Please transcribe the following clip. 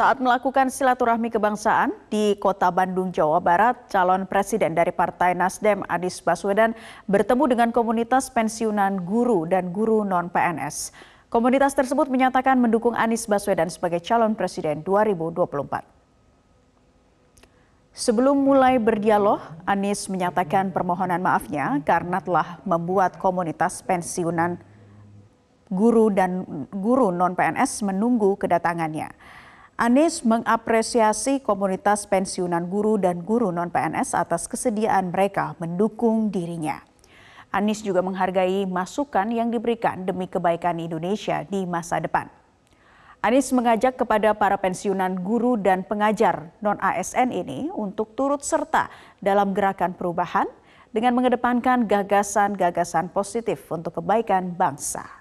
Saat melakukan silaturahmi kebangsaan di kota Bandung, Jawa Barat, calon presiden dari Partai Nasdem Anies Baswedan bertemu dengan komunitas pensiunan guru dan guru non-PNS. Komunitas tersebut menyatakan mendukung Anies Baswedan sebagai calon presiden 2024. Sebelum mulai berdialog, Anies menyatakan permohonan maafnya karena telah membuat komunitas pensiunan guru dan guru non PNS menunggu kedatangannya. Anies mengapresiasi komunitas pensiunan guru dan guru non-PNS atas kesediaan mereka mendukung dirinya. Anies juga menghargai masukan yang diberikan demi kebaikan Indonesia di masa depan. Anies mengajak kepada para pensiunan guru dan pengajar non-ASN ini untuk turut serta dalam gerakan perubahan dengan mengedepankan gagasan-gagasan positif untuk kebaikan bangsa.